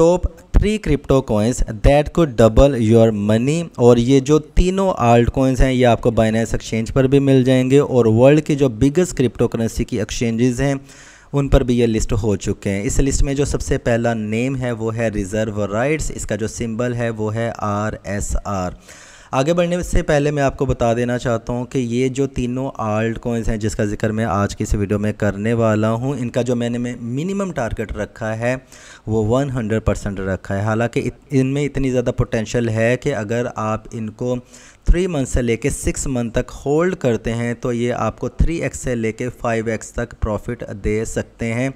top three crypto coins that could double your money और ये जो तीनों आल्ट कॉइन्स हैं ये आपको बाइनेंस एक्सचेंज पर भी मिल जाएंगे और वर्ल्ड की जो बिगेस्ट क्रिप्टो करेंसी की एक्सचेंजेस हैं उन पर भी ये लिस्ट हो चुके हैं इस लिस्ट में जो सबसे पहला नेम है वो है रिज़र्व राइट्स इसका जो सिंबल है वो है आर एस आर आगे बढ़ने से पहले मैं आपको बता देना चाहता हूँ कि ये जो तीनों आल्ट कोइंस हैं जिसका जिक्र मैं आज की इस वीडियो में करने वाला हूँ इनका जो मैंने मैं मिनिमम टारगेट रखा है वो 100 परसेंट रखा है हालांकि इनमें इतनी ज़्यादा पोटेंशल है कि अगर आप इनको थ्री मंथ से लेके सिक्स मंथ तक होल्ड करते हैं तो ये आपको थ्री एक्स से लेके फाइव एक्स तक प्रॉफिट दे सकते हैं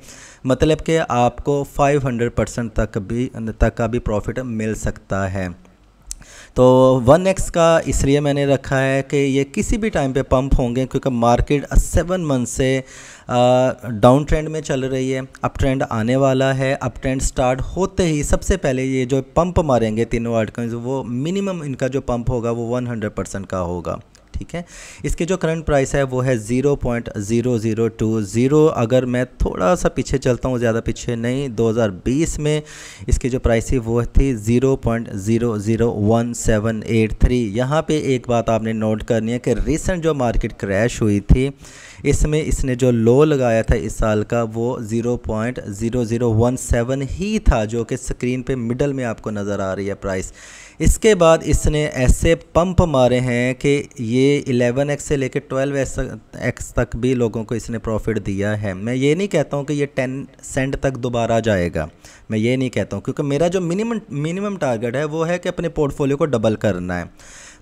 मतलब कि आपको 500 परसेंट तक भी तक का भी प्रॉफिट मिल सकता है तो वन एक्स का इसलिए मैंने रखा है कि ये किसी भी टाइम पे पंप होंगे क्योंकि मार्केट सेवन मंथ से डाउन ट्रेंड में चल रही है अप ट्रेंड आने वाला है अप ट्रेंड स्टार्ट होते ही सबसे पहले ये जो पंप मारेंगे तीनों आर्टकॉइंस वो मिनिमम इनका जो पंप होगा वो 100 परसेंट का होगा ठीक है इसके जो करंट प्राइस है वो है zero point zero zero two zero अगर मैं थोड़ा सा पीछे चलता हूँ ज़्यादा पीछे नहीं 2020 में इसकी जो प्राइस थी वो थी zero point zero zero one seven eight three यहाँ पर एक बात आपने नोट करनी है कि रिसेंट जो मार्केट क्रैश हुई थी इसमें इसने जो लो लगाया था इस साल का वो zero point zero zero one seven ही था जो कि स्क्रीन पे मिडल में आपको नज़र आ रही है प्राइस इसके बाद इसने ऐसे पंप मारे हैं कि ये इलेवन एक्स से लेकर ट्वेल्व एक्स तक भी लोगों को इसने प्रॉफिट दिया है मैं ये नहीं कहता हूँ कि ये टेन सेंट तक दोबारा जाएगा मैं ये नहीं कहता हूँ क्योंकि मेरा जो मिनिमम मिनिमम टारगेट है वो है कि अपने पोर्टफोलियो को डबल करना है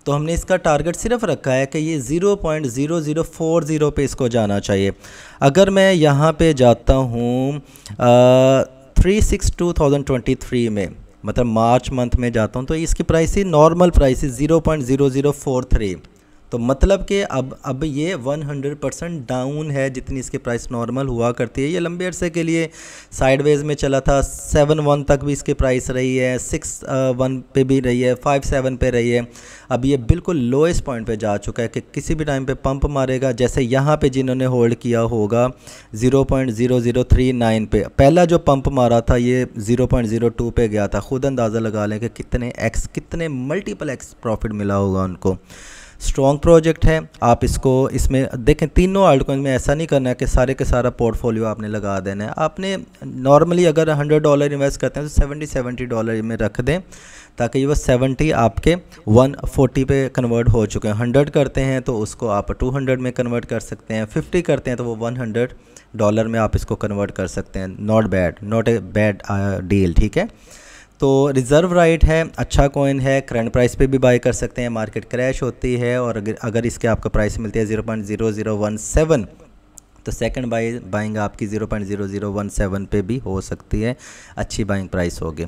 तो हमने इसका टारगेट सिर्फ रखा है कि ये zero point zero zero four zero पर इसको जाना चाहिए अगर मैं यहाँ पर जाता हूँ three six two thousand twenty three में मतलब मार्च मंथ में जाता हूँ तो इसकी प्राइस ही normal price zero point zero zero four three तो मतलब कि अब अब ये 100 परसेंट डाउन है जितनी इसके प्राइस नॉर्मल हुआ करती है ये लंबे अरसे के लिए साइडवेज में चला था सेवन वन तक भी इसकी प्राइस रही है सिक्स वन uh, पे भी रही है फाइव सेवन पे रही है अब ये बिल्कुल लोएस्ट पॉइंट पे जा चुका है कि किसी भी टाइम पे पंप मारेगा जैसे यहाँ पे जिन्होंने होल्ड किया होगा 0.0039 पे पहला जो पंप मारा था ये 0.02 पे गया था खुद अंदाज़ा लगा लें कि कितने एक्स कितने मल्टीपल एक्स प्रॉफिट मिला होगा उनको स्ट्रॉन्ग प्रोजेक्ट है आप इसको इसमें देखें तीनों आल्ट में ऐसा नहीं करना है कि सारे के सारा पोर्टफोलियो आपने लगा देना है आपने नॉर्मली अगर हंड्रेड डॉलर इन्वेस्ट करते हैं तो सेवेंटी सेवेंटी डॉलर में रख दें ताकि ये वो सेवेंटी आपके वन फोर्टी पे कन्वर्ट हो चुके हैं हंड्रेड करते हैं तो उसको आप टू हंड्रेड में कन्वर्ट कर सकते हैं फिफ्टी करते हैं तो वो वन हंड्रेड डॉलर में आप इसको कन्वर्ट कर सकते हैं not bad not a bad deal ठीक है तो रिज़र्व राइट है अच्छा कॉइन है करंट प्राइस पे भी बाई कर सकते हैं मार्केट क्रैश होती है और अगर, अगर इसके आपको प्राइस मिलती है zero point zero zero one seven तो सेकंड बाई बाइंग आपकी zero point zero zero one seven पर भी हो सकती है अच्छी बाइंग प्राइस होगी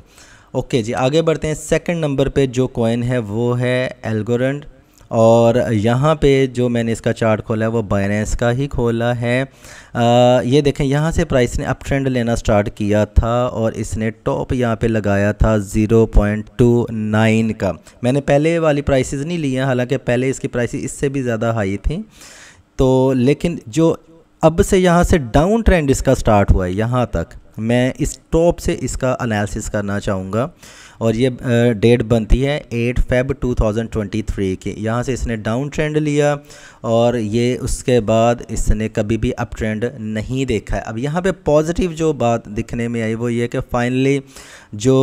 ओके जी आगे बढ़ते हैं सेकंड नंबर पे जो कॉइन है वो है एल्गोरेंड और यहाँ पे जो मैंने इसका चार्ट खोला है वो बाइनेंस का ही खोला है आ, ये देखें यहाँ से प्राइस ने अप ट्रेंड लेना स्टार्ट किया था और इसने टॉप यहाँ पे लगाया था 0.29 का मैंने पहले वाली प्राइसेस नहीं ली हैं हालांकि पहले इसकी प्राइसेस इससे भी ज़्यादा हाई थी तो लेकिन जो अब से यहाँ से डाउन ट्रेंड इसका स्टार्ट हुआ है यहाँ तक मैं इस टॉप से इसका एनालिसिस करना चाहूँगा और ये डेट बनती है 8 फेब 2023 की यहाँ से इसने डाउन ट्रेंड लिया और ये उसके बाद इसने कभी भी अप ट्रेंड नहीं देखा है अब यहाँ पे पॉजिटिव जो बात दिखने में आई वो ये कि फाइनली जो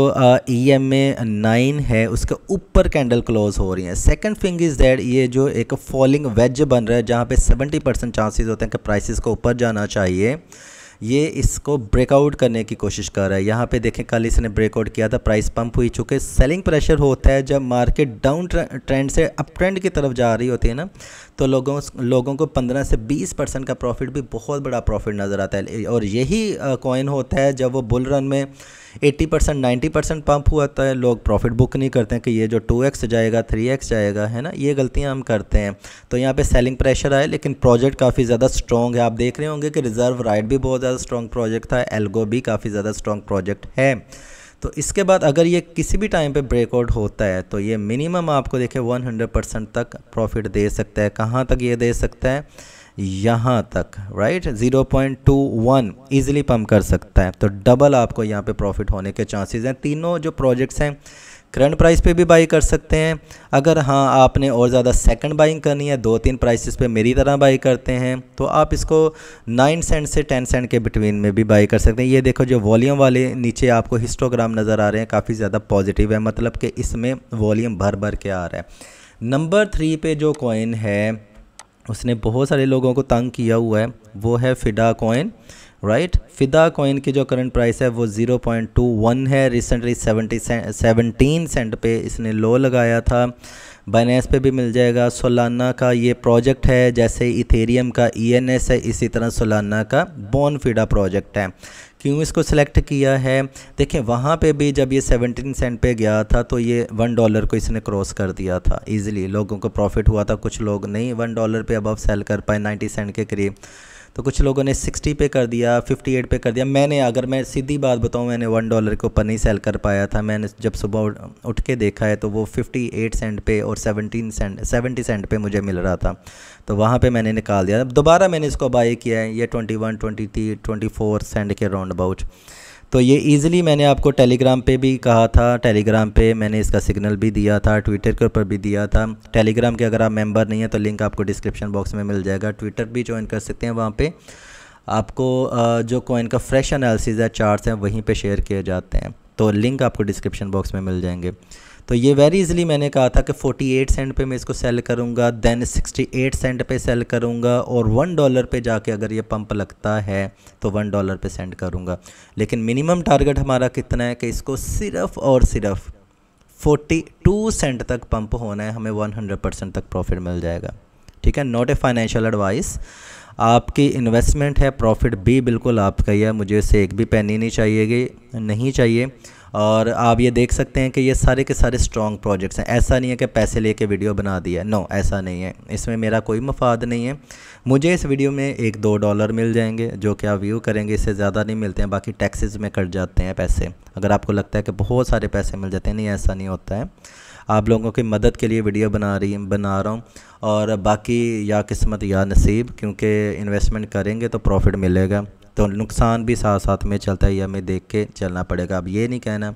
ई एम ए नाइन है उसके ऊपर कैंडल क्लोज हो रही है सेकंड थिंग इज़ दैट ये जो एक फॉलिंग वेज बन रहा है जहाँ पे 70 परसेंट चांसेस होते हैं कि प्राइसेस को ऊपर जाना चाहिए ये इसको ब्रेकआउट करने की कोशिश कर रहा है यहाँ पे देखें कल इसने ब्रेकआउट किया था प्राइस पंप हुई चुके सेलिंग प्रेशर होता है जब मार्केट डाउन ट्रेंड से अप ट्रेंड की तरफ जा रही होती है ना तो लोगों लोगों को पंद्रह से बीस परसेंट का प्रॉफिट भी बहुत बड़ा प्रॉफिट नज़र आता है और यही कॉइन होता है जब वो बुल रन में eighty percent ninety percent pump हुआ होता तो है लोग प्रॉफिट बुक नहीं करते हैं कि ये जो टू एक्स जाएगा थ्री एक्स जाएगा है ना ये गलतियाँ हम करते हैं तो यहाँ पर सेलिंग प्रेशर आए लेकिन प्रोजेक्ट काफ़ी ज़्यादा स्ट्रॉन्ग है आप देख रहे होंगे कि रिज़र्व राइट भी बहुत ज़्यादा ज़्यादा स्ट्रॉन्ग प्रोजेक्ट था एल्गो भी काफ़ी ज़्यादा स्ट्रॉन्ग प्रोजेक्ट है तो इसके बाद अगर ये किसी भी टाइम पे ब्रेकआउट होता है तो ये मिनिमम आपको देखे 100 परसेंट तक प्रॉफिट दे सकता है कहाँ तक ये दे सकता है यहाँ तक राइट 0.21 पॉइंट ईजिली पम्प कर सकता है तो डबल आपको यहाँ पे प्रॉफिट होने के चांसेस हैं तीनों जो प्रोजेक्ट्स हैं करंट प्राइस पे भी बाई कर सकते हैं अगर हाँ आपने और ज़्यादा सेकंड बाइंग करनी है दो तीन प्राइसेस पे मेरी तरह बाई करते हैं तो आप इसको नाइन सेंट से टेन सेंट के बिटवीन में भी बाई कर सकते हैं ये देखो जो वॉल्यूम वाले नीचे आपको हिस्टोग्राम नज़र आ रहे हैं काफ़ी ज़्यादा पॉजिटिव है मतलब कि इसमें वॉलीम भर भर के आ रहा है नंबर थ्री पे जो कॉइन है उसने बहुत सारे लोगों को तंग किया हुआ है वो है FIDA coin right FIDA coin की जो करंट प्राइस है वो 0.21 है रिसेंटली सेवेंटी सेवनटीन सेंट पे इसने लो लगाया था बाइनेंस पे भी मिल जाएगा सोलाना का ये प्रोजेक्ट है जैसे इथेरियम का ई e है इसी तरह सोलाना का बोनफीडा प्रोजेक्ट है क्यों इसको सेलेक्ट किया है देखें वहाँ पे भी जब ये 17 सेंट पे गया था तो ये वन डॉलर को इसने क्रॉस कर दिया था इजीली लोगों को प्रॉफिट हुआ था कुछ लोग नहीं वन डॉलर पे अब सेल कर पाए 90 सेंट के करीब तो कुछ लोगों ने सिक्सटी पे कर दिया फिफ्टी एट पे कर दिया मैंने अगर मैं सीधी बात बताऊँ मैंने वन डॉलर के ऊपर नहीं सेल कर पाया था मैंने जब सुबह उठ के देखा है तो वो फिफ्टी एट सेंट पे और सेवनटीन सेंट सेवेंटी सेंट पे मुझे मिल रहा था तो वहाँ पर मैंने निकाल दिया दोबारा मैंने इसको बाई किया है ये twenty one twenty three twenty four cent के राउंड अबाउट तो ये ईज़िली मैंने आपको टेलीग्राम पे भी कहा था टेलीग्राम पे मैंने इसका सिग्नल भी दिया था ट्विटर के ऊपर भी दिया था टेलीग्राम के अगर आप मेंबर नहीं हैं तो लिंक आपको डिस्क्रिप्शन बॉक्स में मिल जाएगा ट्विटर भी ज्वाइन कर सकते हैं वहाँ पे आपको जो कॉइन का फ्रेश एनालिसिस है चार्ट्स हैं वहीं पर शेयर किए जाते हैं तो लिंक आपको डिस्क्रिप्शन बॉक्स में मिल जाएंगे तो ये वेरी इजीली मैंने कहा था कि 48 सेंट पे मैं इसको सेल करूँगा देन 68 सेंट पे सेल करूँगा और वन डॉलर पे जाके अगर ये पंप लगता है तो वन डॉलर पे सेंड करूँगा लेकिन मिनिमम टारगेट हमारा कितना है कि इसको सिर्फ और सिर्फ 42 सेंट तक पंप होना है हमें 100 परसेंट तक प्रॉफिट मिल जाएगा ठीक है नॉट ए फाइनेंशियल एडवाइस आपकी इन्वेस्टमेंट है प्रॉफिट भी बिल्कुल आपका ही है मुझे इसे एक भी पैनी नहीं चाहिएगी नहीं चाहिए और आप ये देख सकते हैं कि ये सारे के सारे स्ट्रॉन्ग प्रोजेक्ट्स हैं ऐसा नहीं है कि पैसे लेके वीडियो बना दिया नो ऐसा नहीं है इसमें मेरा कोई मफाद नहीं है मुझे इस वीडियो में एक दो डॉलर मिल जाएंगे जो कि आप व्यू करेंगे इससे ज़्यादा नहीं मिलते हैं बाकी टैक्सेस में कट जाते हैं पैसे अगर आपको लगता है कि बहुत सारे पैसे मिल जाते हैं नहीं ऐसा नहीं होता है आप लोगों की मदद के लिए वीडियो बना रही बना रहा हूँ और बाकी या किस्मत या नसीब क्योंकि इन्वेस्टमेंट करेंगे तो प्रॉफिट मिलेगा तो नुकसान भी साथ साथ में चलता है ये हमें देख के चलना पड़ेगा अब ये नहीं कहना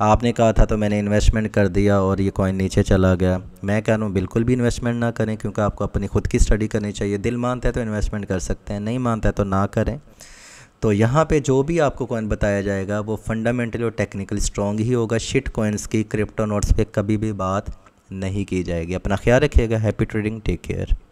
आपने कहा था तो मैंने इन्वेस्टमेंट कर दिया और ये कॉइन नीचे चला गया मैं कह रहा हूँ बिल्कुल भी इन्वेस्टमेंट ना करें क्योंकि आपको अपनी खुद की स्टडी करनी चाहिए दिल मानता है तो इन्वेस्टमेंट कर सकते हैं नहीं मानता है तो ना करें तो यहाँ पे जो भी आपको कॉइन बताया जाएगा वो फंडामेंटली और टेक्निकली स्ट्रॉन्ग ही होगा शिट कॉइन्स की क्रिप्टो नोट्स पर कभी भी बात नहीं की जाएगी अपना ख्याल रखिएगा हैप्पी ट्रेडिंग टेक केयर